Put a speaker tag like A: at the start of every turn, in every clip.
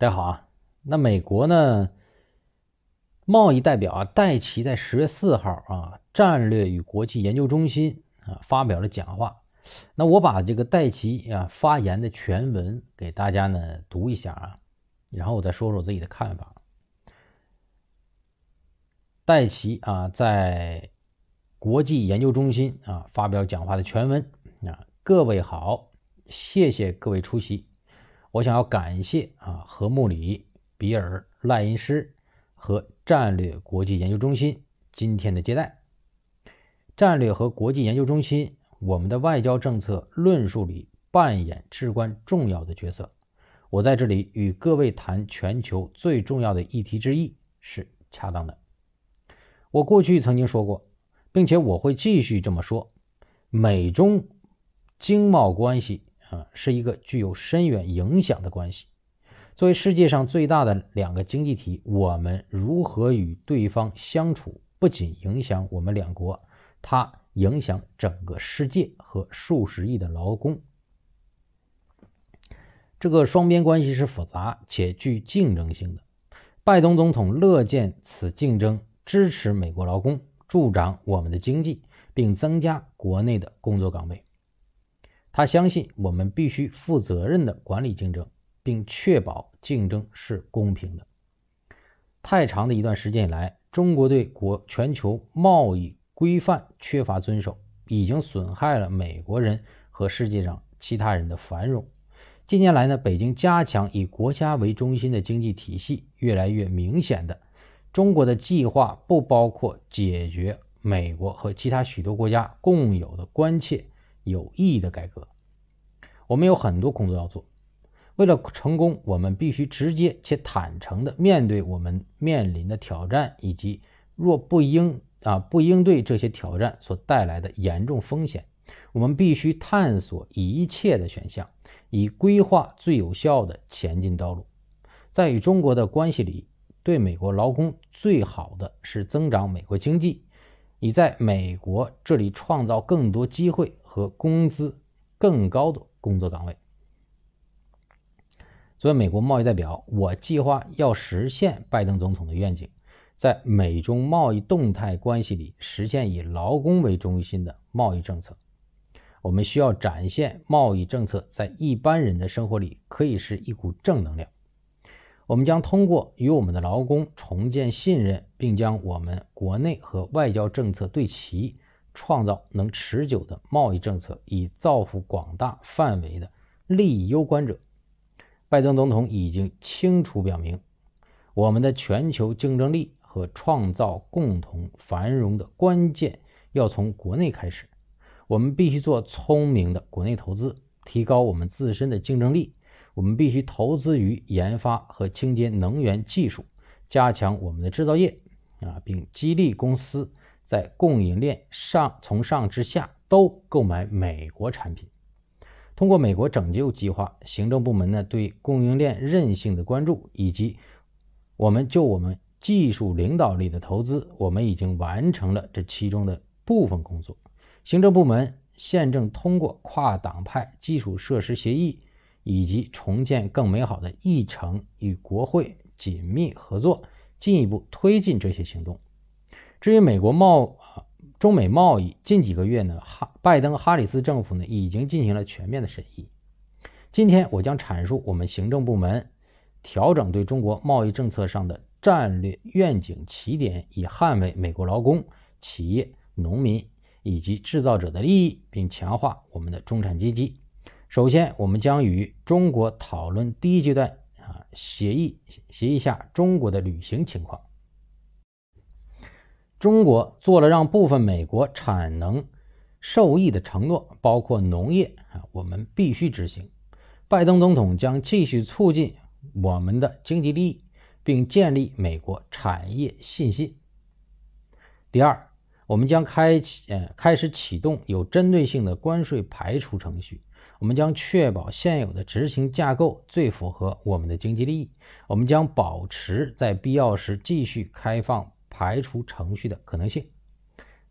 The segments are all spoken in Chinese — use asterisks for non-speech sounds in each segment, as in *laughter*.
A: 大家好啊，那美国呢？贸易代表啊，戴奇在十月四号啊，战略与国际研究中心啊发表了讲话。那我把这个戴奇啊发言的全文给大家呢读一下啊，然后我再说说自己的看法。戴奇啊在国际研究中心啊发表讲话的全文啊，各位好，谢谢各位出席。我想要感谢啊，何穆里、比尔·赖因斯和战略国际研究中心今天的接待。战略和国际研究中心，我们的外交政策论述里扮演至关重要的角色。我在这里与各位谈全球最重要的议题之一是恰当的。我过去曾经说过，并且我会继续这么说：美中经贸关系。啊，是一个具有深远影响的关系。作为世界上最大的两个经济体，我们如何与对方相处，不仅影响我们两国，它影响整个世界和数十亿的劳工。这个双边关系是复杂且具竞争性的。拜登总统乐见此竞争，支持美国劳工，助长我们的经济，并增加国内的工作岗位。他相信我们必须负责任地管理竞争，并确保竞争是公平的。太长的一段时间以来，中国对国全球贸易规范缺乏遵守，已经损害了美国人和世界上其他人的繁荣。近年来呢，北京加强以国家为中心的经济体系越来越明显。的中国的计划不包括解决美国和其他许多国家共有的关切。有意义的改革，我们有很多工作要做。为了成功，我们必须直接且坦诚地面对我们面临的挑战，以及若不应啊不应对这些挑战所带来的严重风险。我们必须探索一切的选项，以规划最有效的前进道路。在与中国的关系里，对美国劳工最好的是增长美国经济。以在美国这里创造更多机会和工资更高的工作岗位。作为美国贸易代表，我计划要实现拜登总统的愿景，在美中贸易动态关系里实现以劳工为中心的贸易政策。我们需要展现贸易政策在一般人的生活里可以是一股正能量。我们将通过与我们的劳工重建信任，并将我们国内和外交政策对齐，创造能持久的贸易政策，以造福广大范围的利益攸关者。拜登总统已经清楚表明，我们的全球竞争力和创造共同繁荣的关键要从国内开始。我们必须做聪明的国内投资，提高我们自身的竞争力。我们必须投资于研发和清洁能源技术，加强我们的制造业，啊，并激励公司在供应链上从上至下都购买美国产品。通过美国拯救计划，行政部门呢对供应链韧性的关注，以及我们就我们技术领导力的投资，我们已经完成了这其中的部分工作。行政部门现正通过跨党派基础设施协议。以及重建更美好的议程，与国会紧密合作，进一步推进这些行动。至于美国贸，中美贸易近几个月呢，哈拜登哈里斯政府呢已经进行了全面的审议。今天我将阐述我们行政部门调整对中国贸易政策上的战略愿景起点，以捍卫美国劳工、企业、农民以及制造者的利益，并强化我们的中产阶级。首先，我们将与中国讨论第一阶段啊协议协议下中国的履行情况。中国做了让部分美国产能受益的承诺，包括农业啊，我们必须执行。拜登总统将继续促进我们的经济利益，并建立美国产业信心。第二。我们将开启，呃，开始启动有针对性的关税排除程序。我们将确保现有的执行架构最符合我们的经济利益。我们将保持在必要时继续开放排除程序的可能性。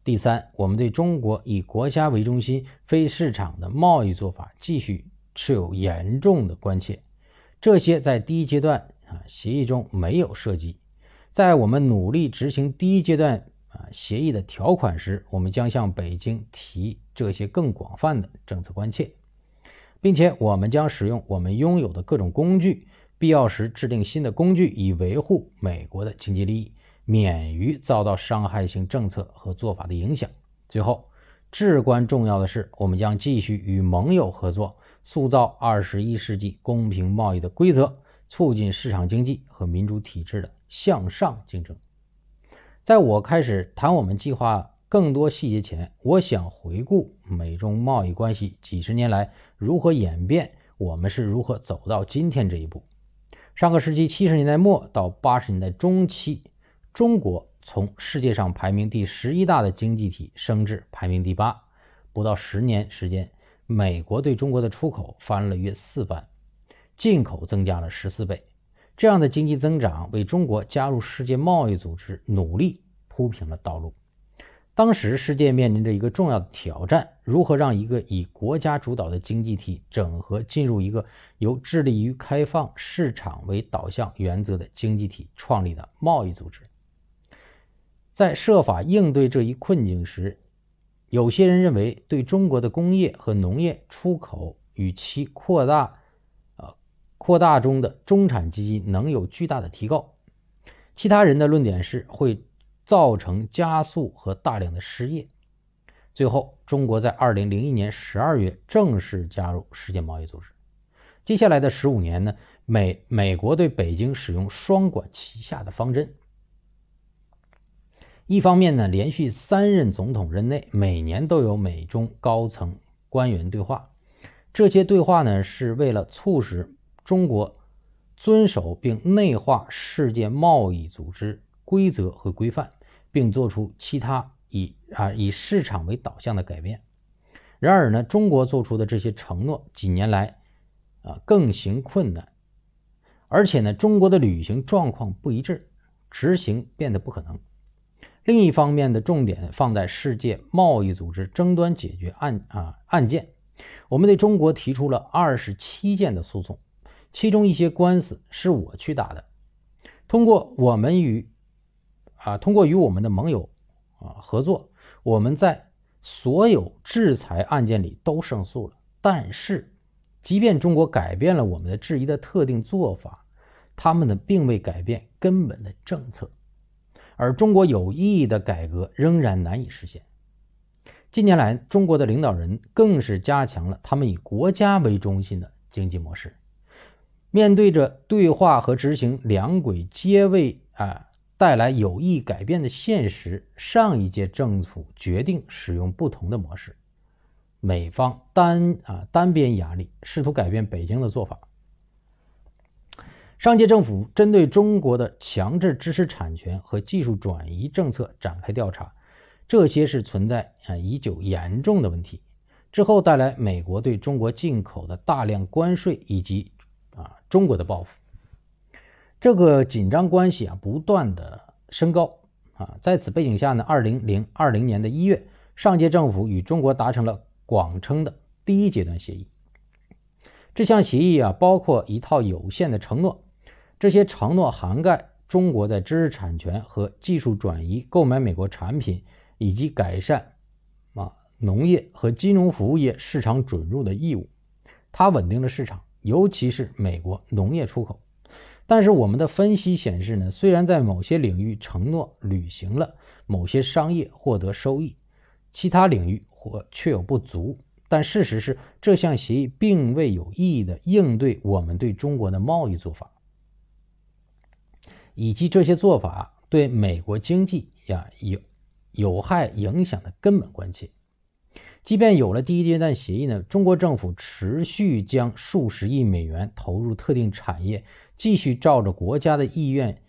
A: 第三，我们对中国以国家为中心、非市场的贸易做法继续持有严重的关切。这些在第一阶段啊协议中没有涉及。在我们努力执行第一阶段。协议的条款时，我们将向北京提这些更广泛的政策关切，并且我们将使用我们拥有的各种工具，必要时制定新的工具，以维护美国的经济利益，免于遭到伤害性政策和做法的影响。最后，至关重要的是，我们将继续与盟友合作，塑造二十一世纪公平贸易的规则，促进市场经济和民主体制的向上竞争。在我开始谈我们计划更多细节前，我想回顾美中贸易关系几十年来如何演变，我们是如何走到今天这一步。上个世纪七十年代末到八十年代中期，中国从世界上排名第十一大的经济体升至排名第八，不到十年时间，美国对中国的出口翻了约四番，进口增加了十四倍。这样的经济增长为中国加入世界贸易组织努力铺平了道路。当时，世界面临着一个重要的挑战：如何让一个以国家主导的经济体整合进入一个由致力于开放市场为导向原则的经济体创立的贸易组织？在设法应对这一困境时，有些人认为，对中国的工业和农业出口与其扩大。扩大中的中产基金能有巨大的提高。其他人的论点是会造成加速和大量的失业。最后，中国在二零零一年十二月正式加入世界贸易组织。接下来的十五年呢，美美国对北京使用双管齐下的方针。一方面呢，连续三任总统任内每年都有美中高层官员对话，这些对话呢是为了促使。中国遵守并内化世界贸易组织规则和规范，并做出其他以啊以市场为导向的改变。然而呢，中国做出的这些承诺几年来啊更行困难，而且呢，中国的履行状况不一致，执行变得不可能。另一方面，的重点放在世界贸易组织争端解决案啊案件，我们对中国提出了二十七件的诉讼。其中一些官司是我去打的，通过我们与啊，通过与我们的盟友啊合作，我们在所有制裁案件里都胜诉了。但是，即便中国改变了我们的质疑的特定做法，他们呢并未改变根本的政策，而中国有意义的改革仍然难以实现。近年来，中国的领导人更是加强了他们以国家为中心的经济模式。面对着对话和执行两轨皆未啊带来有意改变的现实，上一届政府决定使用不同的模式。美方单啊单边压力，试图改变北京的做法。上届政府针对中国的强制知识产权和技术转移政策展开调查，这些是存在啊已久严重的问题，之后带来美国对中国进口的大量关税以及。啊，中国的报复，这个紧张关系啊，不断的升高啊。在此背景下呢，二零零二零年的一月，上届政府与中国达成了广称的第一阶段协议。这项协议啊，包括一套有限的承诺，这些承诺涵盖中国在知识产权和技术转移、购买美国产品以及改善啊农业和金融服务业市场准入的义务。它稳定了市场。尤其是美国农业出口，但是我们的分析显示呢，虽然在某些领域承诺履行了某些商业获得收益，其他领域或确有不足，但事实是这项协议并未有意义的应对我们对中国的贸易做法，以及这些做法对美国经济呀有有害影响的根本关切。即便有了第一阶段协议呢，中国政府持续将数十亿美元投入特定产业，继续照着国家的意愿，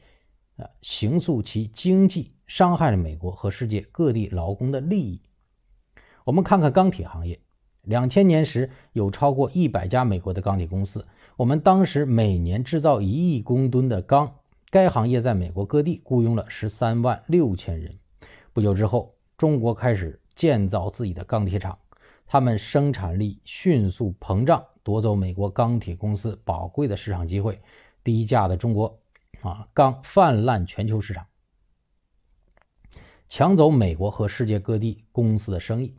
A: 啊，行塑其经济，伤害了美国和世界各地劳工的利益。我们看看钢铁行业，两千年时有超过一百家美国的钢铁公司，我们当时每年制造一亿公吨的钢，该行业在美国各地雇佣了十三万六千人。不久之后，中国开始。建造自己的钢铁厂，他们生产力迅速膨胀，夺走美国钢铁公司宝贵的市场机会，低价的中国啊钢泛滥全球市场，抢走美国和世界各地公司的生意。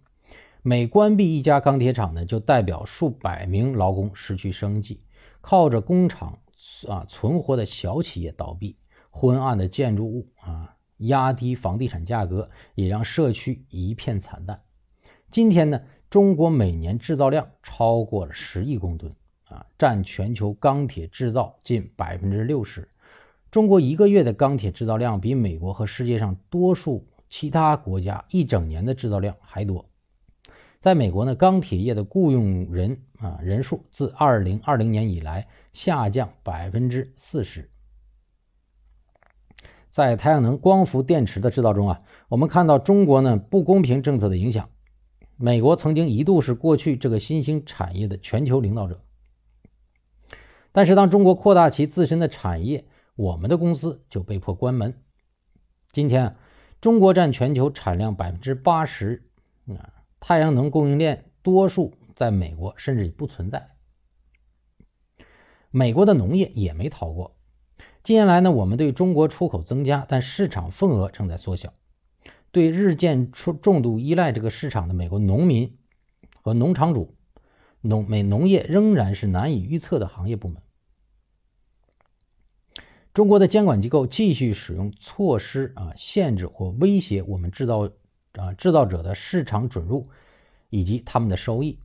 A: 每关闭一家钢铁厂呢，就代表数百名劳工失去生计，靠着工厂啊存活的小企业倒闭，昏暗的建筑物啊。压低房地产价格，也让社区一片惨淡。今天呢，中国每年制造量超过了十亿公吨啊，占全球钢铁制造近百分之六十。中国一个月的钢铁制造量比美国和世界上多数其他国家一整年的制造量还多。在美国呢，钢铁业的雇佣人啊人数自二零二零年以来下降百分之四十。在太阳能光伏电池的制造中啊，我们看到中国呢不公平政策的影响。美国曾经一度是过去这个新兴产业的全球领导者，但是当中国扩大其自身的产业，我们的公司就被迫关门。今天啊，中国占全球产量百分之八十，啊，太阳能供应链多数在美国，甚至不存在。美国的农业也没逃过。近年来呢，我们对中国出口增加，但市场份额正在缩小。对日渐出重度依赖这个市场的美国农民和农场主，农美农业仍然是难以预测的行业部门。中国的监管机构继续使用措施啊，限制或威胁我们制造啊制造者的市场准入以及他们的收益。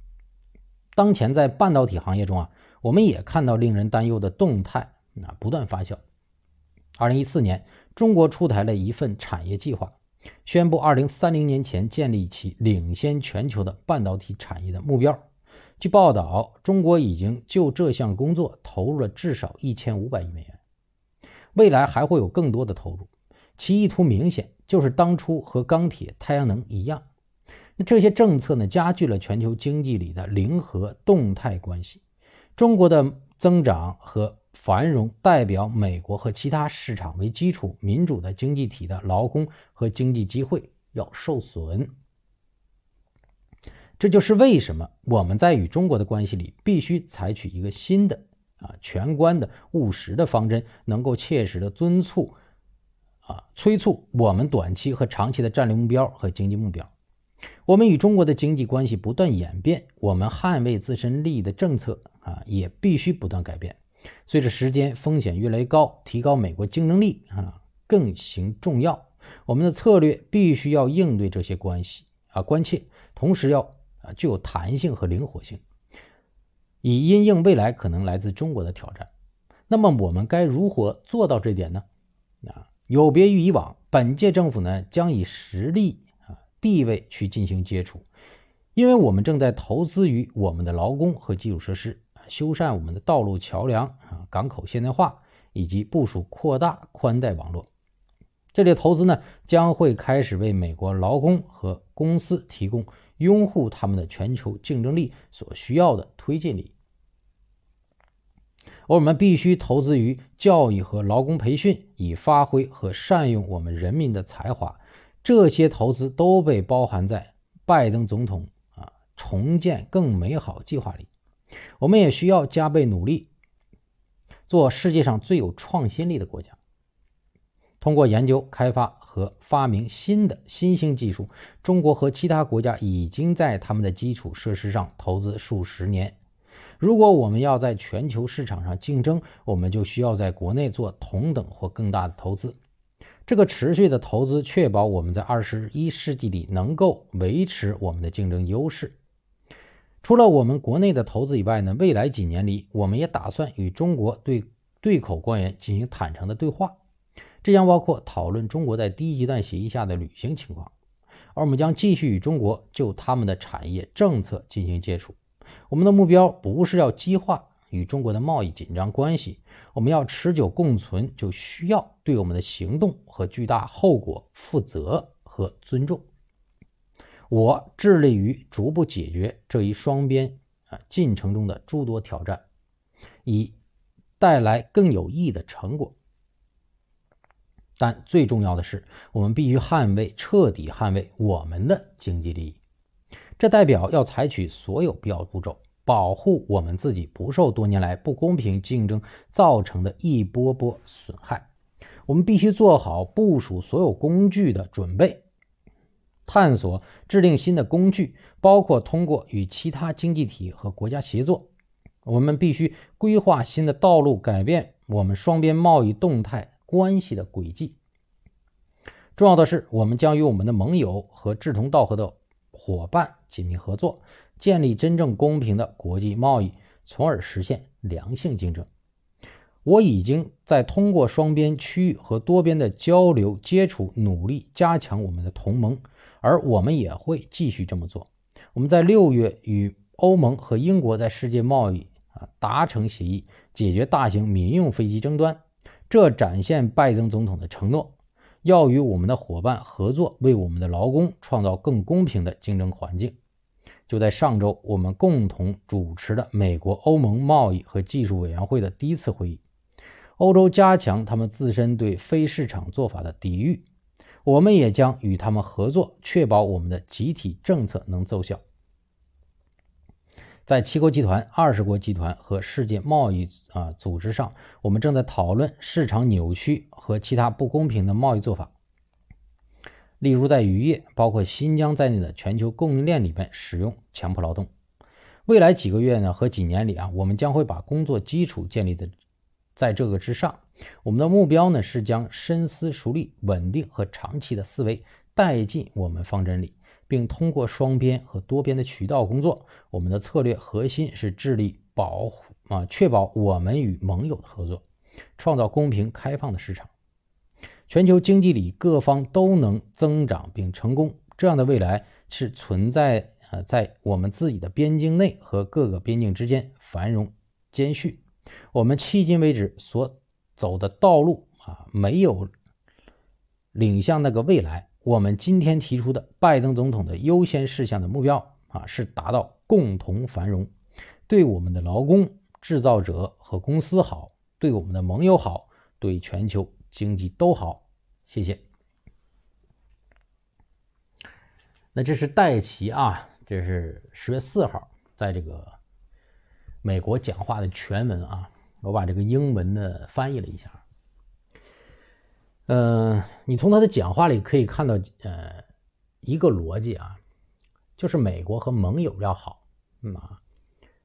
A: 当前在半导体行业中啊，我们也看到令人担忧的动态。那不断发酵。二零一四年，中国出台了一份产业计划，宣布二零三零年前建立起领先全球的半导体产业的目标。据报道，中国已经就这项工作投入了至少一千五百亿美元，未来还会有更多的投入。其意图明显，就是当初和钢铁、太阳能一样。那这些政策呢，加剧了全球经济里的零和动态关系。中国的增长和繁荣代表美国和其他市场为基础民主的经济体的劳工和经济机会要受损，这就是为什么我们在与中国的关系里必须采取一个新的啊全观的务实的方针，能够切实的敦促啊催促我们短期和长期的战略目标和经济目标。我们与中国的经济关系不断演变，我们捍卫自身利益的政策啊也必须不断改变。随着时间，风险越来越高，提高美国竞争力啊更行重要。我们的策略必须要应对这些关系啊关切，同时要啊具有弹性和灵活性，以因应未来可能来自中国的挑战。那么我们该如何做到这点呢？啊，有别于以往，本届政府呢将以实力啊地位去进行接触，因为我们正在投资于我们的劳工和基础设施。修缮我们的道路、桥梁、啊港口现代化，以及部署扩大宽带网络。这类投资呢，将会开始为美国劳工和公司提供拥护他们的全球竞争力所需要的推进力。而我们必须投资于教育和劳工培训，以发挥和善用我们人民的才华。这些投资都被包含在拜登总统啊重建更美好计划里。我们也需要加倍努力，做世界上最有创新力的国家。通过研究、开发和发明新的新兴技术，中国和其他国家已经在他们的基础设施上投资数十年。如果我们要在全球市场上竞争，我们就需要在国内做同等或更大的投资。这个持续的投资确保我们在二十一世纪里能够维持我们的竞争优势。除了我们国内的投资以外呢，未来几年里，我们也打算与中国对对口官员进行坦诚的对话，这将包括讨论中国在第一阶段协议下的履行情况，而我们将继续与中国就他们的产业政策进行接触。我们的目标不是要激化与中国的贸易紧张关系，我们要持久共存，就需要对我们的行动和巨大后果负责和尊重。我致力于逐步解决这一双边啊进程中的诸多挑战，以带来更有益的成果。但最重要的是，我们必须捍卫、彻底捍卫我们的经济利益。这代表要采取所有必要步骤，保护我们自己不受多年来不公平竞争造成的一波波损害。我们必须做好部署所有工具的准备。探索制定新的工具，包括通过与其他经济体和国家协作，我们必须规划新的道路，改变我们双边贸易动态关系的轨迹。重要的是，我们将与我们的盟友和志同道合的伙伴紧密合作，建立真正公平的国际贸易，从而实现良性竞争。我已经在通过双边、区域和多边的交流接触，努力加强我们的同盟。而我们也会继续这么做。我们在六月与欧盟和英国在世界贸易啊达成协议，解决大型民用飞机争端，这展现拜登总统的承诺，要与我们的伙伴合作，为我们的劳工创造更公平的竞争环境。就在上周，我们共同主持了美国欧盟贸易和技术委员会的第一次会议，欧洲加强他们自身对非市场做法的抵御。我们也将与他们合作，确保我们的集体政策能奏效。在七国集团、二十国集团和世界贸易啊组织上，我们正在讨论市场扭曲和其他不公平的贸易做法，例如在渔业，包括新疆在内的全球供应链里面使用强迫劳动。未来几个月呢和几年里啊，我们将会把工作基础建立的在这个之上。我们的目标呢是将深思熟虑、稳定和长期的思维带进我们方针里，并通过双边和多边的渠道工作。我们的策略核心是致力保护啊，确保我们与盟友的合作，创造公平开放的市场，全球经济里各方都能增长并成功。这样的未来是存在啊，在我们自己的边境内和各个边境之间繁荣间续。我们迄今为止所。走的道路啊，没有领向那个未来。我们今天提出的拜登总统的优先事项的目标啊，是达到共同繁荣，对我们的劳工、制造者和公司好，对我们的盟友好，对全球经济都好。谢谢。那这是戴奇啊，这是十月四号在这个美国讲话的全文啊。我把这个英文的翻译了一下。呃，你从他的讲话里可以看到，呃，一个逻辑啊，就是美国和盟友要好，啊，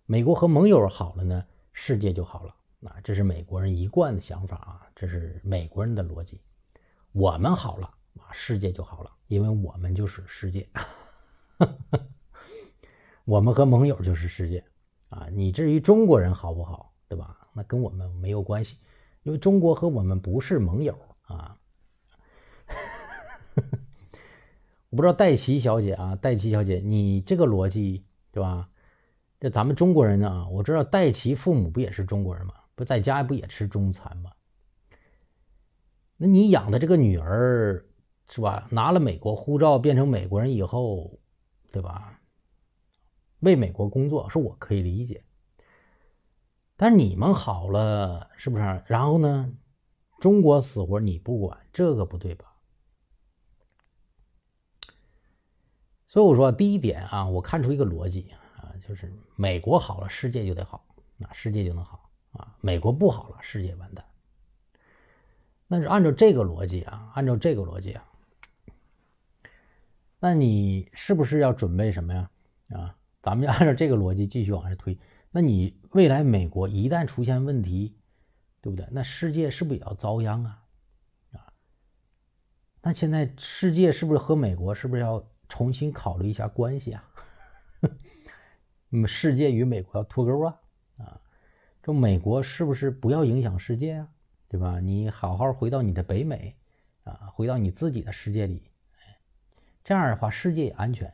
A: 美国和盟友好了呢，世界就好了。啊，这是美国人一贯的想法啊，这是美国人的逻辑。我们好了啊，世界就好了，因为我们就是世界，*laughs* 我们和盟友就是世界啊。你至于中国人好不好，对吧？那跟我们没有关系，因为中国和我们不是盟友啊。*laughs* 我不知道戴奇小姐啊，戴奇小姐，你这个逻辑对吧？这咱们中国人呢？我知道戴奇父母不也是中国人吗？不在家不也吃中餐吗？那你养的这个女儿是吧？拿了美国护照变成美国人以后，对吧？为美国工作，是我可以理解。但你们好了是不是？然后呢，中国死活你不管，这个不对吧？所以我说第一点啊，我看出一个逻辑啊，就是美国好了，世界就得好，啊，世界就能好啊；美国不好了，世界完蛋。那是按照这个逻辑啊，按照这个逻辑啊，那你是不是要准备什么呀？啊，咱们就按照这个逻辑继续往下推。那你未来美国一旦出现问题，对不对？那世界是不是也要遭殃啊？啊？那现在世界是不是和美国是不是要重新考虑一下关系啊？么 *laughs* 世界与美国要脱钩啊？啊？这美国是不是不要影响世界啊？对吧？你好好回到你的北美啊，回到你自己的世界里，这样的话世界也安全。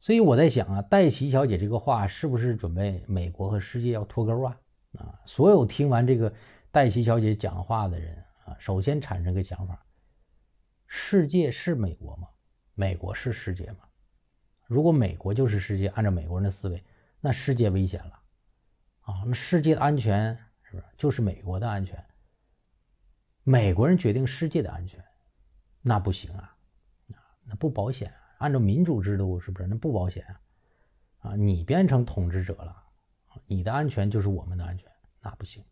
A: 所以我在想啊，黛奇小姐这个话是不是准备美国和世界要脱钩啊？啊，所有听完这个黛奇小姐讲话的人啊，首先产生个想法：世界是美国吗？美国是世界吗？如果美国就是世界，按照美国人的思维，那世界危险了啊！那世界的安全是不是就是美国的安全？美国人决定世界的安全，那不行啊！啊，那不保险。按照民主制度是不是那不保险啊？啊，你变成统治者了，你的安全就是我们的安全，那不行。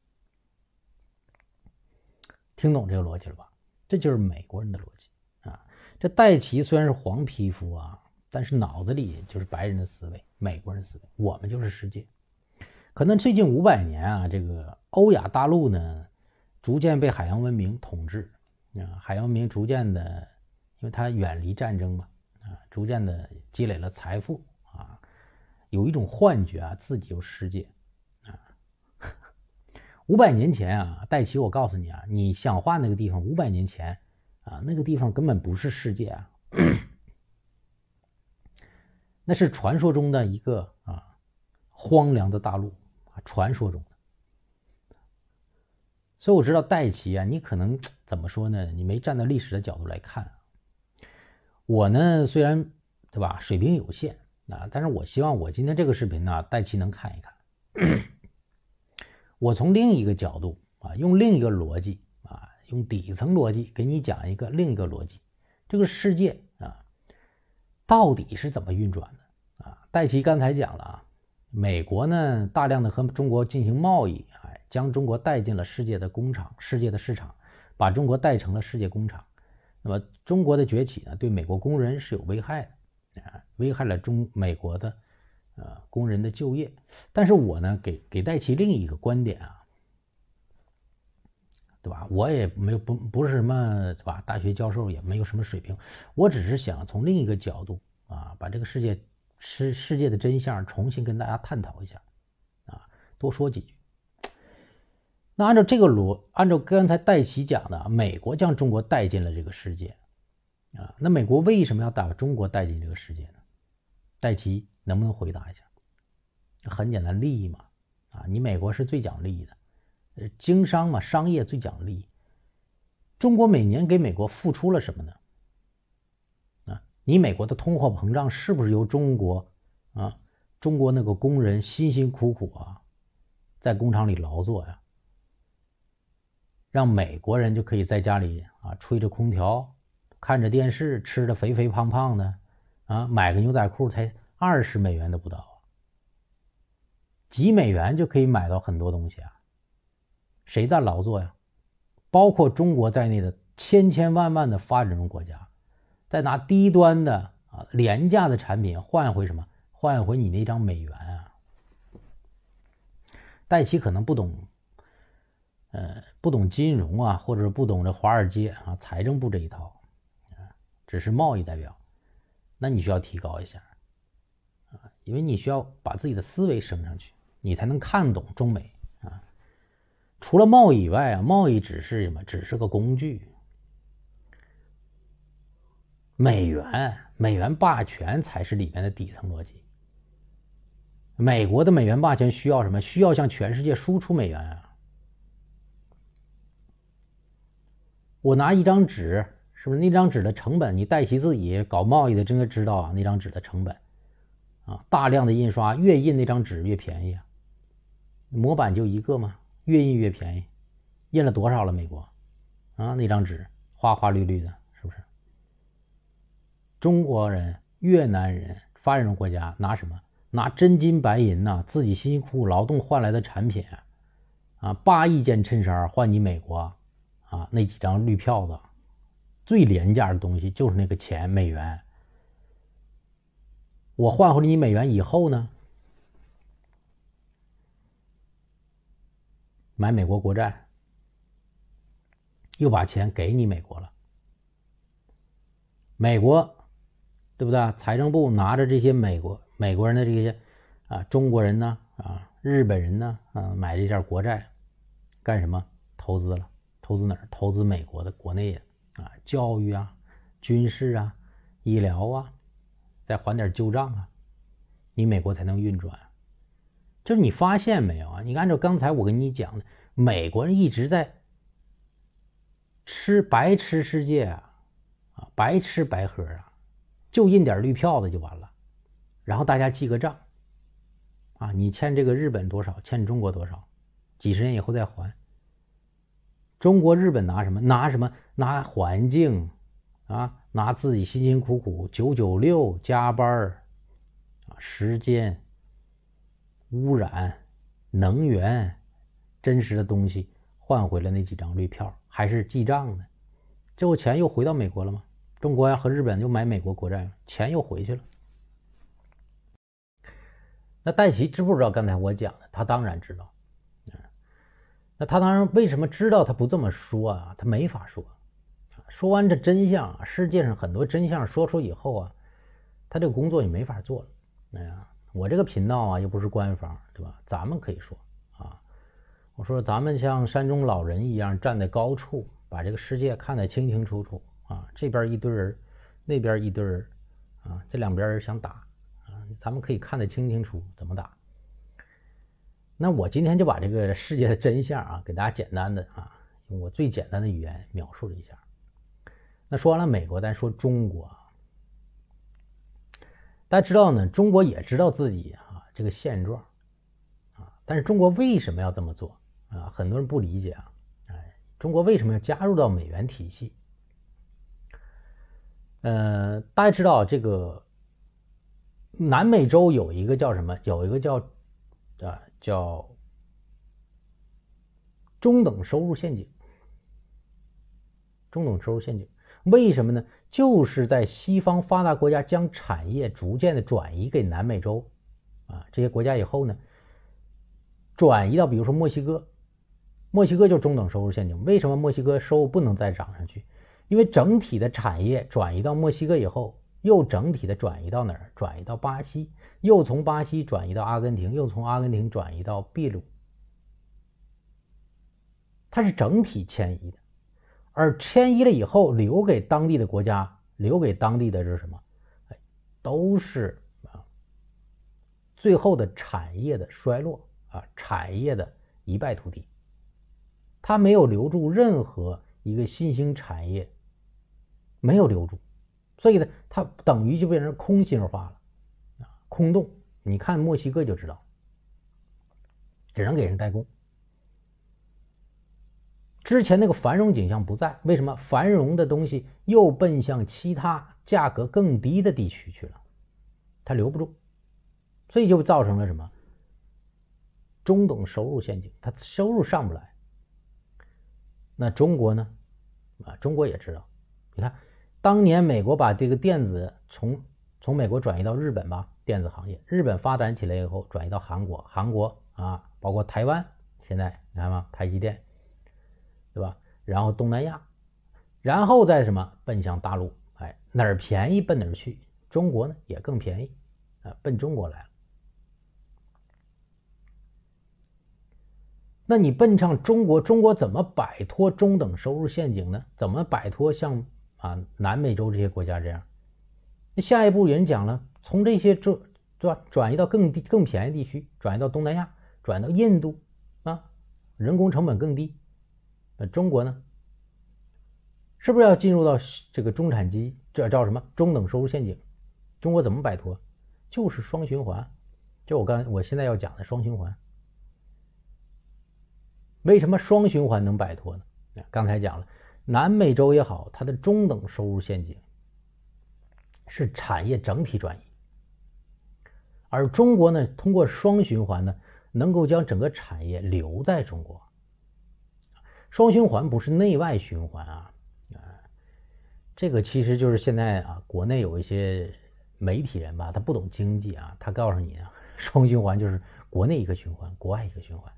A: 听懂这个逻辑了吧？这就是美国人的逻辑啊！这戴奇虽然是黄皮肤啊，但是脑子里就是白人的思维，美国人思维，我们就是世界。可能最近五百年啊，这个欧亚大陆呢，逐渐被海洋文明统治啊，海洋文明逐渐的，因为它远离战争嘛。啊，逐渐的积累了财富啊，有一种幻觉啊，自己有世界啊。五百年前啊，戴奇，我告诉你啊，你想画那个地方，五百年前啊，那个地方根本不是世界啊，那是传说中的一个啊荒凉的大陆啊，传说中的。所以我知道戴奇啊，你可能怎么说呢？你没站在历史的角度来看。我呢，虽然对吧，水平有限啊，但是我希望我今天这个视频呢，戴奇能看一看。*coughs* 我从另一个角度啊，用另一个逻辑啊，用底层逻辑给你讲一个另一个逻辑，这个世界啊，到底是怎么运转的啊？戴奇刚才讲了啊，美国呢，大量的和中国进行贸易，哎，将中国带进了世界的工厂、世界的市场，把中国带成了世界工厂。那么中国的崛起呢，对美国工人是有危害的，啊，危害了中美国的，呃，工人的就业。但是我呢，给给戴奇另一个观点啊，对吧？我也没有不不是什么，对吧？大学教授也没有什么水平，我只是想从另一个角度啊，把这个世界世世界的真相重新跟大家探讨一下，啊，多说几句。那按照这个逻，按照刚才戴奇讲的，美国将中国带进了这个世界，啊，那美国为什么要把中国带进这个世界呢？戴奇能不能回答一下？很简单，利益嘛，啊，你美国是最讲利益的，呃，经商嘛，商业最讲利益。中国每年给美国付出了什么呢？啊，你美国的通货膨胀是不是由中国，啊，中国那个工人辛辛苦苦啊，在工厂里劳作呀？让美国人就可以在家里啊吹着空调，看着电视，吃的肥肥胖胖的，啊买个牛仔裤才二十美元都不到啊，几美元就可以买到很多东西啊，谁在劳作呀？包括中国在内的千千万万的发展中国家，在拿低端的啊廉价的产品换回什么？换回你那张美元啊？戴奇可能不懂。呃，不懂金融啊，或者不懂这华尔街啊、财政部这一套，啊，只是贸易代表，那你需要提高一下，啊，因为你需要把自己的思维升上去，你才能看懂中美啊。除了贸易以外啊，贸易只是什么？只是个工具。美元、美元霸权才是里面的底层逻辑。美国的美元霸权需要什么？需要向全世界输出美元啊。我拿一张纸，是不是那张纸的成本？你代其自己搞贸易的，应该知道啊，那张纸的成本，啊，大量的印刷越印那张纸越便宜，模板就一个嘛，越印越便宜，印了多少了美国？啊，那张纸花花绿绿的，是不是？中国人、越南人、发展中国家拿什么？拿真金白银呐，自己辛辛苦苦劳动换来的产品，啊，八亿件衬衫换你美国？啊，那几张绿票子，最廉价的东西就是那个钱，美元。我换回你美元以后呢，买美国国债，又把钱给你美国了。美国，对不对？财政部拿着这些美国美国人的这些，啊，中国人呢，啊，日本人呢，嗯，买这些国债干什么？投资了。投资哪儿？投资美国的国内啊，教育啊，军事啊，医疗啊，再还点旧账啊，你美国才能运转。就是你发现没有啊？你按照刚才我跟你讲的，美国人一直在吃白吃世界啊，啊，白吃白喝啊，就印点绿票子就完了，然后大家记个账啊，你欠这个日本多少，欠中国多少，几十年以后再还。中国、日本拿什么？拿什么？拿环境，啊，拿自己辛辛苦苦九九六加班儿，啊，时间、污染、能源，真实的东西换回了那几张绿票，还是记账呢？最后钱又回到美国了吗？中国和日本就买美国国债钱又回去了。那戴奇知不知道刚才我讲的？他当然知道。那他当然为什么知道他不这么说啊？他没法说。说完这真相，世界上很多真相说出以后啊，他这个工作也没法做了。哎呀，我这个频道啊又不是官方，对吧？咱们可以说啊。我说咱们像山中老人一样站在高处，把这个世界看得清清楚楚啊。这边一堆人，那边一堆人啊，这两边人想打啊，咱们可以看得清清楚怎么打。那我今天就把这个 *laughs* 世界的真相啊，给大家简单的啊，用我最简单的语言描述了一下。那说完了美国，咱说中国。大家知道呢，中国也知道自己啊这个现状啊，但是中国为什么要这么做啊？很多人不理解啊。哎，中国为什么要加入到美元体系？呃，大家知道这个南美洲有一个叫什么？有一个叫啊。叫中等收入陷阱。中等收入陷阱为什么呢？就是在西方发达国家将产业逐渐的转移给南美洲啊这些国家以后呢，转移到比如说墨西哥，墨西哥就是中等收入陷阱。为什么墨西哥收入不能再涨上去？因为整体的产业转移到墨西哥以后。又整体的转移到哪儿？转移到巴西，又从巴西转移到阿根廷，又从阿根廷转移到秘鲁。它是整体迁移的，而迁移了以后，留给当地的国家，留给当地的是什么？都是啊，最后的产业的衰落啊，产业的一败涂地。他没有留住任何一个新兴产业，没有留住。所以呢，它等于就变成空心化了，啊，空洞。你看墨西哥就知道，只能给人代工。之前那个繁荣景象不在，为什么？繁荣的东西又奔向其他价格更低的地区去了，它留不住，所以就造成了什么？中等收入陷阱，它收入上不来。那中国呢？啊，中国也知道，你看。当年美国把这个电子从从美国转移到日本吧，电子行业，日本发展起来以后转移到韩国，韩国啊，包括台湾，现在你看吗？台积电，对吧？然后东南亚，然后再什么奔向大陆，哎，哪儿便宜奔哪儿去？中国呢也更便宜，啊，奔中国来了。那你奔向中国，中国怎么摆脱中等收入陷阱呢？怎么摆脱像？啊，南美洲这些国家这样，那下一步人讲了，从这些中对吧，转移到更低、更便宜地区，转移到东南亚，转到印度啊，人工成本更低。那中国呢，是不是要进入到这个中产级？这叫什么？中等收入陷阱。中国怎么摆脱？就是双循环，就我刚我现在要讲的双循环。为什么双循环能摆脱呢？刚才讲了。南美洲也好，它的中等收入陷阱是产业整体转移，而中国呢，通过双循环呢，能够将整个产业留在中国。双循环不是内外循环啊，这个其实就是现在啊，国内有一些媒体人吧，他不懂经济啊，他告诉你啊，*laughs* 双循环就是国内一个循环，国外一个循环，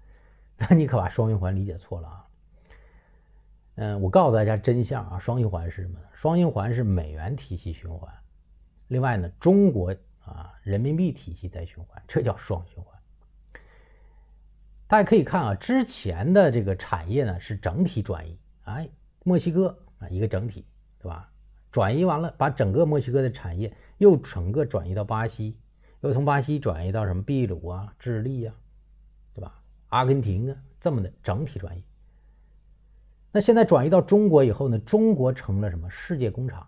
A: 那你可把双循环理解错了啊。嗯，我告诉大家真相啊，双循环是什么？双循环是美元体系循环，另外呢，中国啊，人民币体系在循环，这叫双循环。大家可以看啊，之前的这个产业呢是整体转移，哎，墨西哥啊，一个整体，对吧？转移完了，把整个墨西哥的产业又整个转移到巴西，又从巴西转移到什么？秘鲁啊、智利呀，对吧？阿根廷啊，这么的整体转移。那现在转移到中国以后呢？中国成了什么？世界工厂。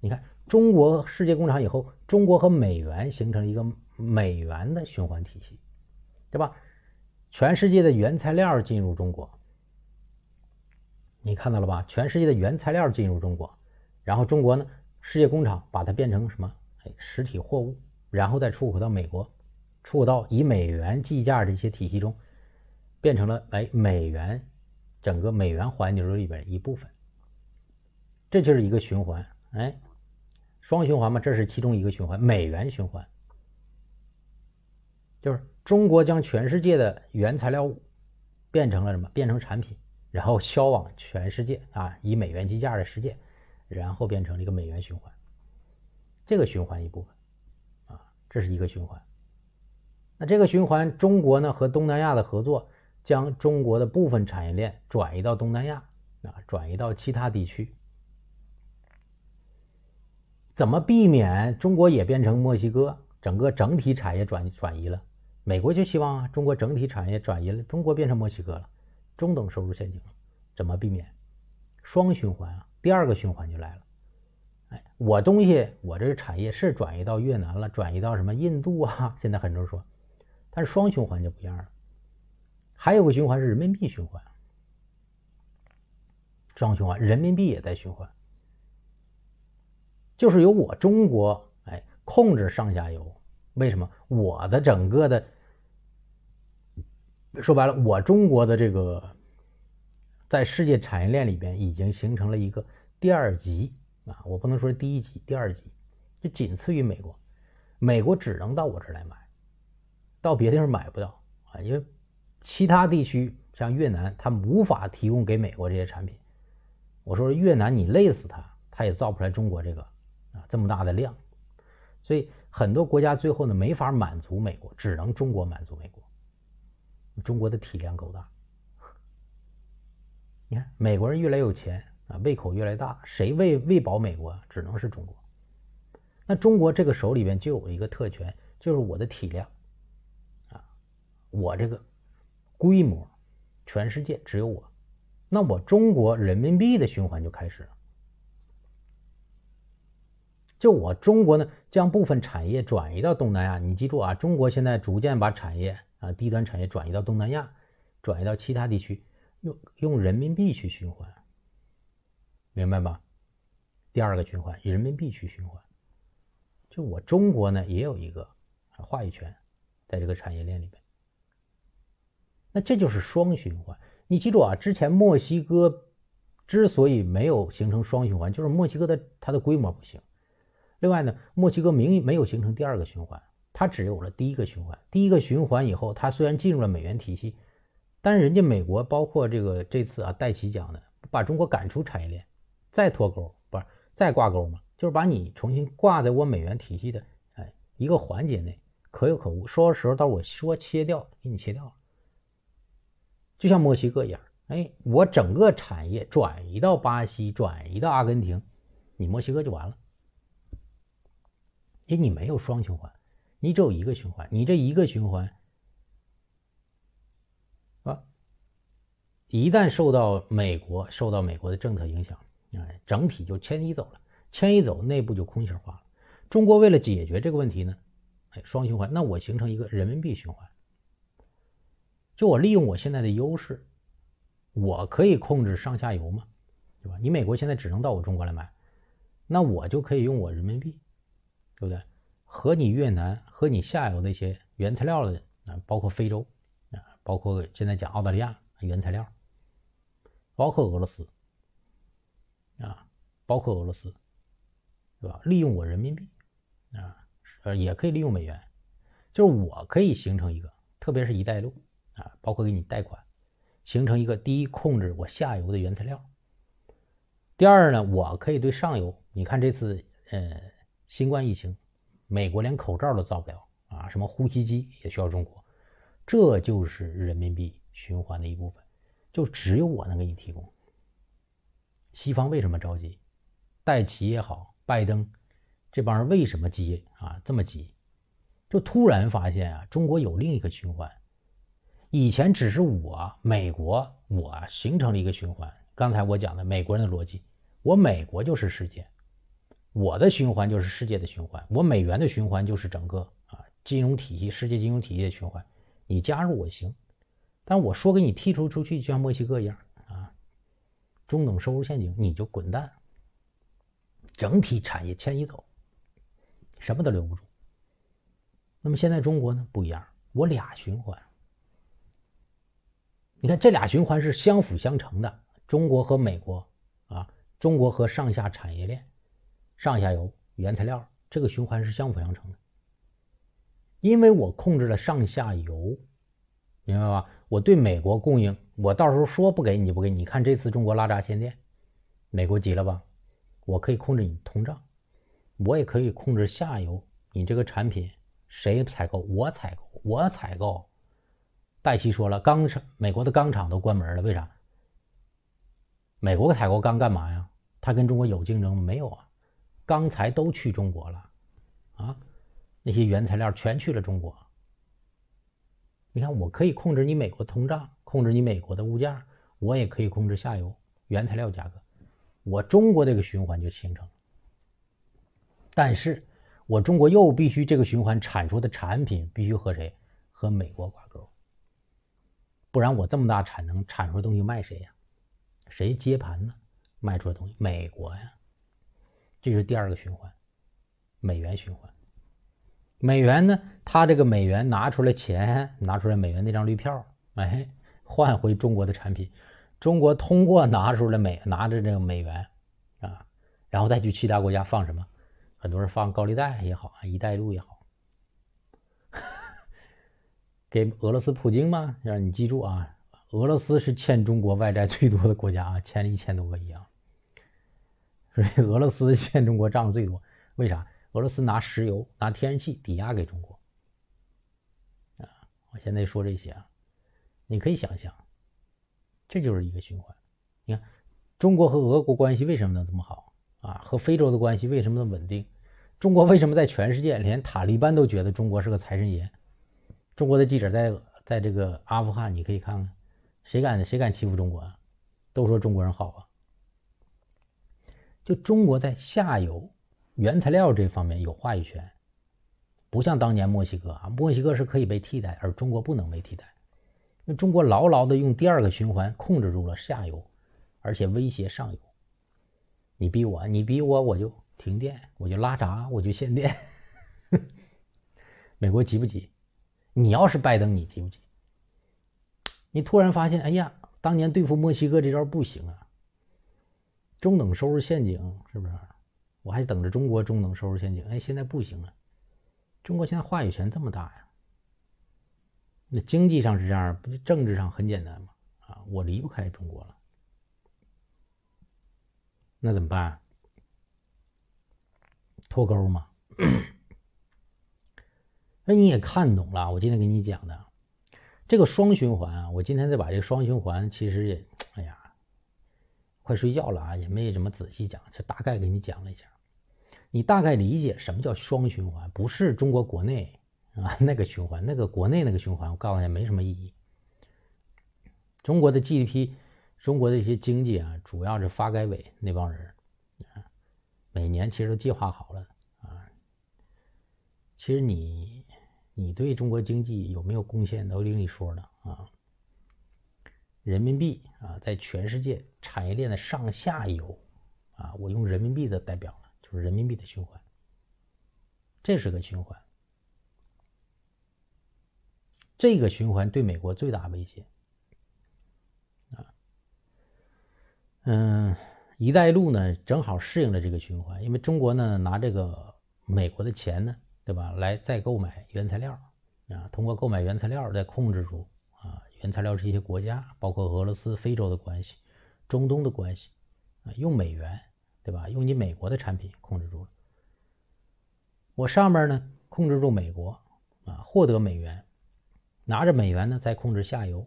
A: 你看，中国世界工厂以后，中国和美元形成了一个美元的循环体系，对吧？全世界的原材料进入中国，你看到了吧？全世界的原材料进入中国，然后中国呢，世界工厂把它变成什么？哎，实体货物，然后再出口到美国，出口到以美元计价的一些体系中，变成了哎美元。整个美元环流里边一部分，这就是一个循环，哎，双循环嘛，这是其中一个循环，美元循环，就是中国将全世界的原材料变成了什么？变成产品，然后销往全世界啊，以美元计价的世界，然后变成了一个美元循环，这个循环一部分，啊，这是一个循环。那这个循环，中国呢和东南亚的合作。将中国的部分产业链转移到东南亚啊，转移到其他地区。怎么避免中国也变成墨西哥？整个整体产业转转移了，美国就希望啊，中国整体产业转移了，中国变成墨西哥了，中等收入陷阱怎么避免双循环啊？第二个循环就来了。哎，我东西我这个产业是转移到越南了，转移到什么印度啊？现在很多人说，但是双循环就不一样了。还有个循环是人民币循环，这样循环，人民币也在循环，就是由我中国哎控制上下游。为什么？我的整个的说白了，我中国的这个在世界产业链里边已经形成了一个第二级啊，我不能说第一级，第二级就仅次于美国，美国只能到我这儿来买，到别地方买不到啊，因为。其他地区像越南，他们无法提供给美国这些产品。我说越南，你累死他，他也造不出来中国这个啊这么大的量。所以很多国家最后呢没法满足美国，只能中国满足美国。中国的体量够大，你看美国人越来越有钱啊，胃口越来大，谁喂喂饱美国？只能是中国。那中国这个手里边就有一个特权，就是我的体量啊，我这个。规模，全世界只有我，那我中国人民币的循环就开始了。就我中国呢，将部分产业转移到东南亚，你记住啊，中国现在逐渐把产业啊低端产业转移到东南亚，转移到其他地区，用用人民币去循环，明白吗？第二个循环，以人民币去循环，就我中国呢也有一个话语权，在这个产业链里面。那这就是双循环，你记住啊！之前墨西哥之所以没有形成双循环，就是墨西哥的它的规模不行。另外呢，墨西哥明没有形成第二个循环，它只有了第一个循环。第一个循环以后，它虽然进入了美元体系，但是人家美国包括这个这次啊，戴奇讲的，把中国赶出产业链，再脱钩不是再挂钩嘛，就是把你重新挂在我美元体系的哎一个环节内，可有可无。说时候到我说切掉，给你切掉了。就像墨西哥一样，哎，我整个产业转移到巴西，转移到阿根廷，你墨西哥就完了，因为你没有双循环，你只有一个循环，你这一个循环啊，一旦受到美国受到美国的政策影响啊，整体就迁移走了，迁移走内部就空心化了。中国为了解决这个问题呢，哎，双循环，那我形成一个人民币循环。就我利用我现在的优势，我可以控制上下游嘛，对吧？你美国现在只能到我中国来买，那我就可以用我人民币，对不对？和你越南、和你下游那些原材料的啊，包括非洲啊，包括现在讲澳大利亚原材料，包括俄罗斯啊，包括俄罗斯，对吧？利用我人民币啊，呃，也可以利用美元，就是我可以形成一个，特别是“一带一路”。啊，包括给你贷款，形成一个第一，控制我下游的原材料；第二呢，我可以对上游。你看这次，嗯，新冠疫情，美国连口罩都造不了啊，什么呼吸机也需要中国，这就是人民币循环的一部分，就只有我能给你提供。西方为什么着急？戴奇也好，拜登，这帮人为什么急啊？这么急，就突然发现啊，中国有另一个循环。以前只是我美国，我形成了一个循环。刚才我讲的美国人的逻辑，我美国就是世界，我的循环就是世界的循环，我美元的循环就是整个啊金融体系、世界金融体系的循环。你加入我行，但我说给你剔除出去，就像墨西哥一样啊，中等收入陷阱，你就滚蛋。整体产业迁移走，什么都留不住。那么现在中国呢不一样，我俩循环。你看，这俩循环是相辅相成的。中国和美国，啊，中国和上下产业链、上下游原材料，这个循环是相辅相成的。因为我控制了上下游，明白吧？我对美国供应，我到时候说不给你就不给你。看这次中国拉闸限电，美国急了吧？我可以控制你通胀，我也可以控制下游，你这个产品谁采购？我采购，我采购。戴奇说了，钢厂美国的钢厂都关门了，为啥？美国采购钢干嘛呀？他跟中国有竞争没有啊？钢材都去中国了，啊，那些原材料全去了中国。你看，我可以控制你美国通胀，控制你美国的物价，我也可以控制下游原材料价格，我中国这个循环就形成了。但是我中国又必须这个循环产出的产品必须和谁？和美国挂钩。不然我这么大产能产出来东西卖谁呀？谁接盘呢？卖出的东西美国呀，这是第二个循环，美元循环。美元呢，他这个美元拿出来钱，拿出来美元那张绿票，哎，换回中国的产品。中国通过拿出来美拿着这个美元，啊，然后再去其他国家放什么？很多人放高利贷也好，一带一路也好。给俄罗斯普京吗？让你记住啊，俄罗斯是欠中国外债最多的国家啊，欠了一千多个亿啊，所以俄罗斯欠中国账最多。为啥？俄罗斯拿石油、拿天然气抵押给中国。啊，我现在说这些啊，你可以想象，这就是一个循环。你看，中国和俄国关系为什么能这么好啊？和非洲的关系为什么能稳定？中国为什么在全世界连塔利班都觉得中国是个财神爷？中国的记者在在这个阿富汗，你可以看看，谁敢谁敢欺负中国，啊？都说中国人好啊。就中国在下游原材料这方面有话语权，不像当年墨西哥啊，墨西哥是可以被替代，而中国不能被替代，那中国牢牢的用第二个循环控制住了下游，而且威胁上游。你逼我，你逼我，我就停电，我就拉闸，我就限电。*laughs* 美国急不急？你要是拜登，你急不急？你突然发现，哎呀，当年对付墨西哥这招不行啊，中等收入陷阱是不是？我还等着中国中等收入陷阱，哎，现在不行了，中国现在话语权这么大呀。那经济上是这样，不就政治上很简单吗？啊，我离不开中国了，那怎么办？脱钩吗？那你也看懂了，我今天给你讲的这个双循环啊，我今天再把这个双循环其实也，哎呀，快睡觉了啊，也没怎么仔细讲，就大概给你讲了一下，你大概理解什么叫双循环，不是中国国内啊那个循环，那个国内那个循环，我告诉你没什么意义。中国的 GDP，中国的一些经济啊，主要是发改委那帮人啊，每年其实都计划好了啊，其实你。你对中国经济有没有贡献？都另你说呢啊。人民币啊，在全世界产业链的上下游啊，我用人民币的代表了，就是人民币的循环，这是个循环。这个循环对美国最大威胁啊。嗯，一带一路呢，正好适应了这个循环，因为中国呢，拿这个美国的钱呢。对吧？来再购买原材料，啊，通过购买原材料再控制住啊，原材料这些国家，包括俄罗斯、非洲的关系，中东的关系，啊，用美元，对吧？用你美国的产品控制住了，我上面呢控制住美国，啊，获得美元，拿着美元呢再控制下游，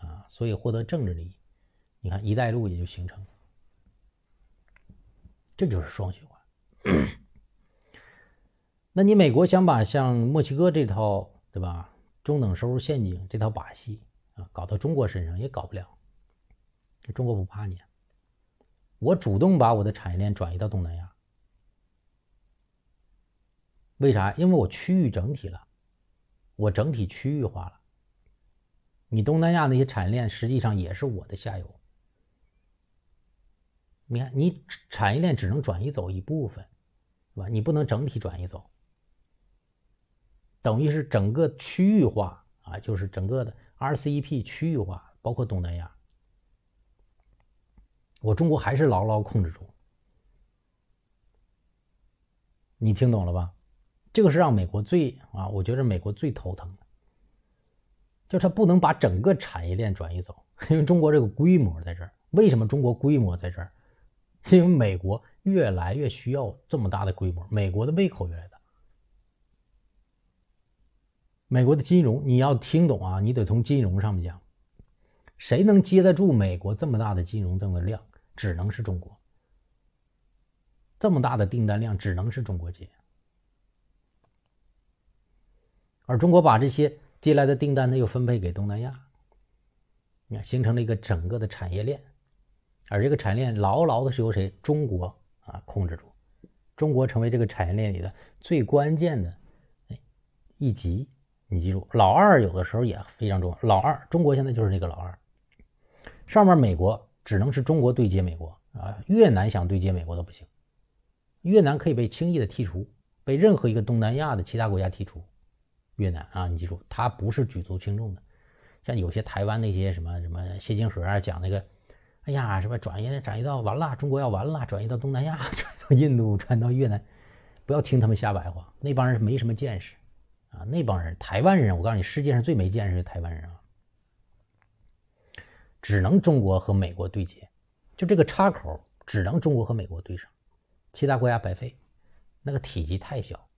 A: 啊，所以获得政治利益，你看一带一路也就形成，这就是双循环。那你美国想把像墨西哥这套对吧，中等收入陷阱这套把戏啊，搞到中国身上也搞不了。中国不怕你，我主动把我的产业链转移到东南亚。为啥？因为我区域整体了，我整体区域化了。你东南亚那些产业链实际上也是我的下游。你看，你产业链只能转移走一部分，是吧？你不能整体转移走。等于是整个区域化啊，就是整个的 RCEP 区域化，包括东南亚，我中国还是牢牢控制住。你听懂了吧？这个是让美国最啊，我觉得美国最头疼的，就他不能把整个产业链转移走，因为中国这个规模在这儿。为什么中国规模在这儿？因为美国越来越需要这么大的规模，美国的胃口越来越大。美国的金融，你要听懂啊，你得从金融上面讲，谁能接得住美国这么大的金融么的量，只能是中国。这么大的订单量，只能是中国接。而中国把这些接来的订单，呢，又分配给东南亚，啊，形成了一个整个的产业链，而这个产业链牢牢的是由谁？中国啊控制住，中国成为这个产业链里的最关键的，一级。你记住，老二有的时候也非常重要。老二，中国现在就是那个老二，上面美国只能是中国对接美国啊，越南想对接美国都不行，越南可以被轻易的剔除，被任何一个东南亚的其他国家剔除。越南啊，你记住，它不是举足轻重的。像有些台湾那些什么什么谢金河啊讲那个，哎呀什么转移转移到完了，中国要完了，转移到东南亚，转移到印度，转移到越南，不要听他们瞎白话，那帮人没什么见识。啊，那帮人，台湾人，我告诉你，世界上最没见识的台湾人啊！只能中国和美国对接，就这个插口只能中国和美国对上，其他国家白费，那个体积太小。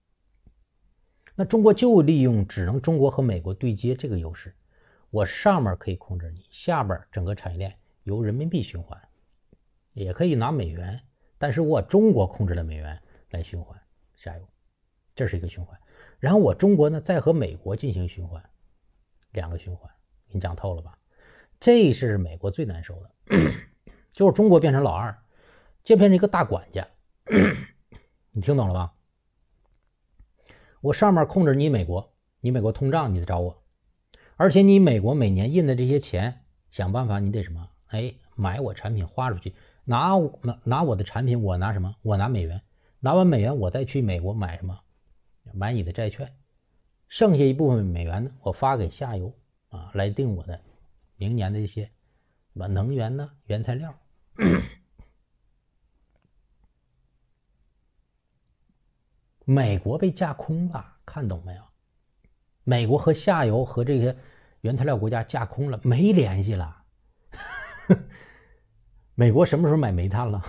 A: 那中国就利用只能中国和美国对接这个优势，我上面可以控制你，下边整个产业链由人民币循环，也可以拿美元，但是我中国控制了美元来循环下游，这是一个循环。然后我中国呢，再和美国进行循环，两个循环，你讲透了吧？这是美国最难受的，*coughs* 就是中国变成老二，就变成一个大管家，你听懂了吧？我上面控制你美国，你美国通胀，你得找我，而且你美国每年印的这些钱，想办法你得什么？哎，买我产品花出去，拿拿拿我的产品，我拿什么？我拿美元，拿完美元我再去美国买什么？买你的债券，剩下一部分美元呢，我发给下游啊，来定我的明年的一些什么能源呢、原材料。美国被架空了，看懂没有？美国和下游和这些原材料国家架空了，没联系了。*laughs* 美国什么时候买煤炭了？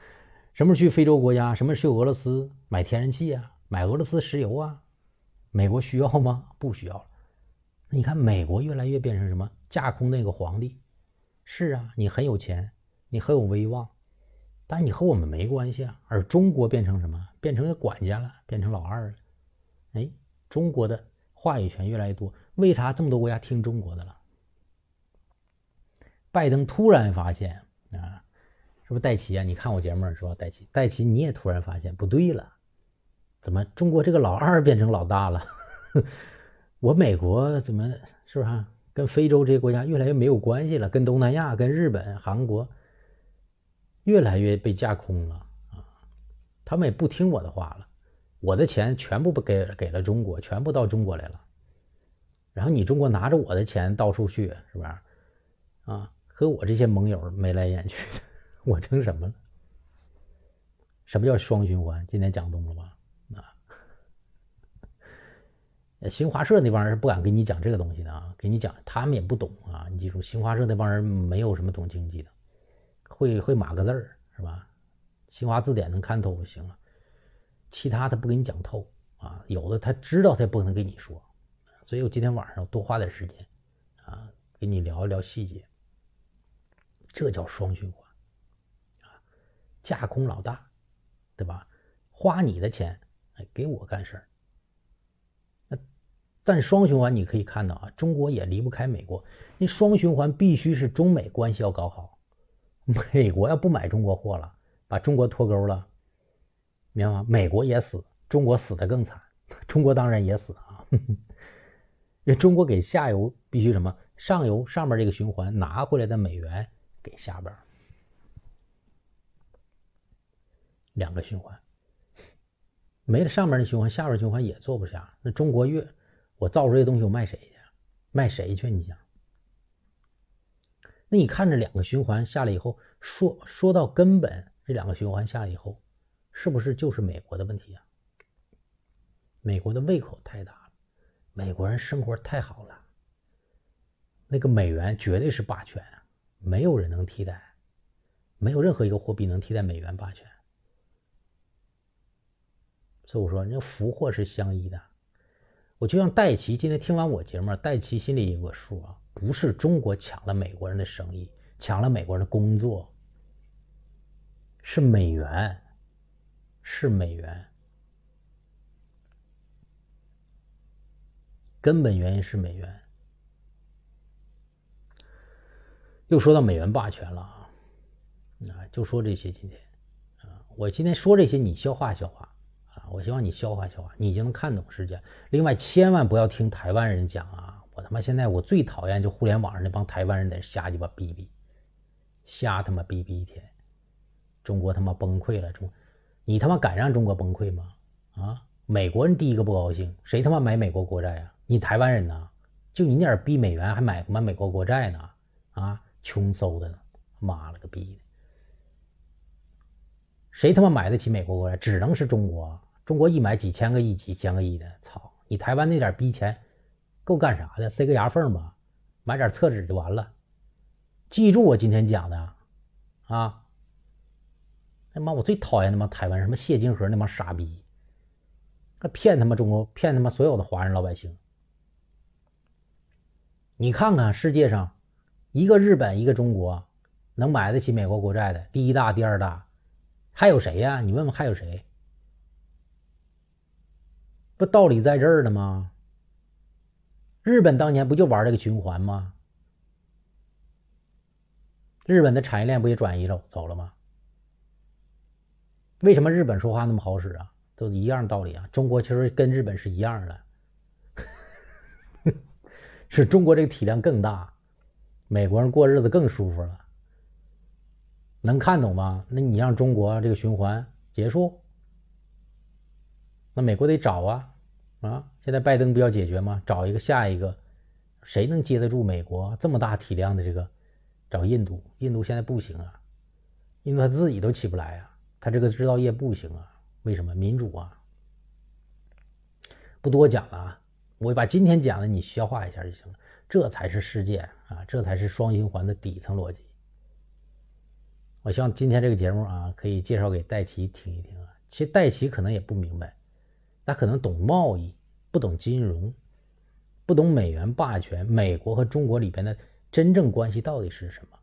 A: *laughs* 什么时候去非洲国家？什么时候去俄罗斯买天然气呀？买俄罗斯石油啊？美国需要吗？不需要了。你看，美国越来越变成什么？架空那个皇帝。是啊，你很有钱，你很有威望，但你和我们没关系啊。而中国变成什么？变成个管家了，变成老二了。哎，中国的话语权越来越多，为啥这么多国家听中国的了？拜登突然发现啊，是不是戴奇啊？你看我节目是吧，戴奇？戴奇，你也突然发现不对了。怎么中国这个老二变成老大了？*laughs* 我美国怎么是不是跟非洲这些国家越来越没有关系了？跟东南亚、跟日本、韩国越来越被架空了啊！他们也不听我的话了，我的钱全部给给了中国，全部到中国来了。然后你中国拿着我的钱到处去，是不是？啊，和我这些盟友眉来眼去的，*laughs* 我成什么了？什么叫双循环？今天讲懂了吧？新华社那帮人是不敢跟你讲这个东西的啊，给你讲他们也不懂啊。你记住，新华社那帮人没有什么懂经济的，会会码个字儿是吧？新华字典能看透就行了，其他他不给你讲透啊。有的他知道他也不可能跟你说，所以我今天晚上多花点时间啊，跟你聊一聊细节。这叫双循环，啊，架空老大，对吧？花你的钱，哎，给我干事儿。但双循环，你可以看到啊，中国也离不开美国。那双循环必须是中美关系要搞好。*laughs* 美国要不买中国货了，把中国脱钩了，明白吗？美国也死，中国死的更惨。*laughs* 中国当然也死啊，*laughs* 因为中国给下游必须什么，上游上面这个循环拿回来的美元给下边两个循环没了，上面的循环，下边循环也做不下。那中国越我造出这东西，我卖谁去？卖谁去？你想？那你看着两个循环下来以后，说说到根本，这两个循环下来以后，是不是就是美国的问题啊？美国的胃口太大了，美国人生活太好了。那个美元绝对是霸权，没有人能替代，没有任何一个货币能替代美元霸权。所以我说，那福祸是相依的。我就让戴奇今天听完我节目，戴奇心里有个数啊，不是中国抢了美国人的生意，抢了美国人的工作，是美元，是美元，根本原因是美元。又说到美元霸权了啊，啊，就说这些今天啊，我今天说这些，你消化消化。我希望你消化消化，你就能看懂世界。另外，千万不要听台湾人讲啊！我他妈现在我最讨厌就互联网上那帮台湾人在瞎鸡巴逼逼，瞎他妈逼逼一天。中国他妈崩溃了，中，你他妈敢让中国崩溃吗？啊！美国人第一个不高兴，谁他妈买美国国债啊？你台湾人呢？就你点逼美元还买买美国国债呢？啊，穷嗖的呢！妈了个逼的！谁他妈买得起美国国债？只能是中国。中国一买几千个亿、几千个亿的，操！你台湾那点逼钱，够干啥的？塞个牙缝吧，买点厕纸就完了。记住我今天讲的，啊！他妈，我最讨厌他妈台湾什么谢金河那帮傻逼，那骗他妈中国，骗他妈所有的华人老百姓。你看看世界上，一个日本，一个中国，能买得起美国国债的第一大、第二大，还有谁呀？你问问还有谁？不道理在这儿呢吗？日本当年不就玩这个循环吗？日本的产业链不也转移了走了吗？为什么日本说话那么好使啊？都一样道理啊！中国其实跟日本是一样的，*laughs* 是中国这个体量更大，美国人过日子更舒服了。能看懂吗？那你让中国这个循环结束，那美国得找啊！啊，现在拜登不要解决吗？找一个下一个，谁能接得住美国这么大体量的这个？找印度，印度现在不行啊，因为他自己都起不来啊，他这个制造业不行啊，为什么？民主啊，不多讲了啊，我把今天讲的你消化一下就行了，这才是世界啊，这才是双循环的底层逻辑。我希望今天这个节目啊，可以介绍给戴奇听一听啊，其实戴奇可能也不明白。他可能懂贸易，不懂金融，不懂美元霸权，美国和中国里边的真正关系到底是什么？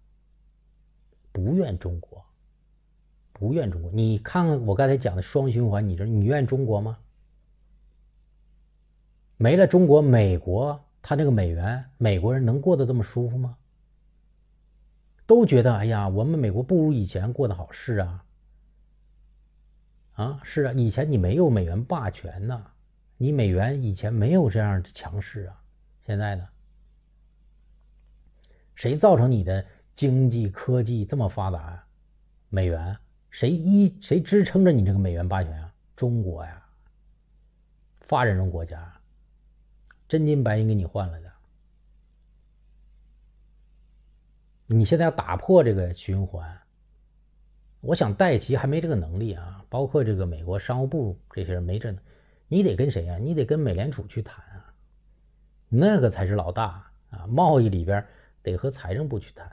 A: 不怨中国，不怨中国。你看看我刚才讲的双循环，你说你怨中国吗？没了中国，美国他这个美元，美国人能过得这么舒服吗？都觉得哎呀，我们美国不如以前过得好，是啊。啊，是啊，以前你没有美元霸权呐，你美元以前没有这样的强势啊，现在呢？谁造成你的经济科技这么发达啊？美元？谁一谁支撑着你这个美元霸权啊？中国呀？发展中国家，真金白银给你换了的。你现在要打破这个循环。我想戴奇还没这个能力啊，包括这个美国商务部这些人没这，你得跟谁啊？你得跟美联储去谈啊，那个才是老大啊。贸易里边得和财政部去谈，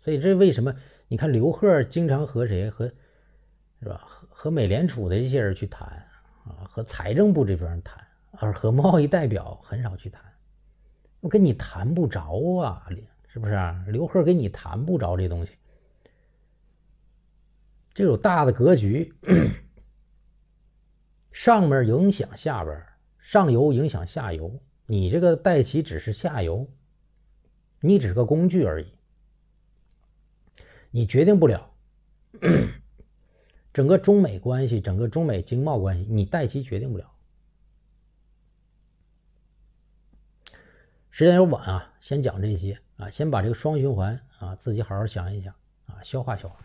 A: 所以这为什么？你看刘贺经常和谁和是吧？和和美联储的这些人去谈啊，和财政部这边谈，而和贸易代表很少去谈。我跟你谈不着啊，是不是？刘贺跟你谈不着这东西。这种大的格局，上面影响下边，上游影响下游。你这个带旗只是下游，你只是个工具而已，你决定不了整个中美关系，整个中美经贸关系，你带旗决定不了。时间有点晚啊，先讲这些啊，先把这个双循环啊，自己好好想一想啊，消化消化。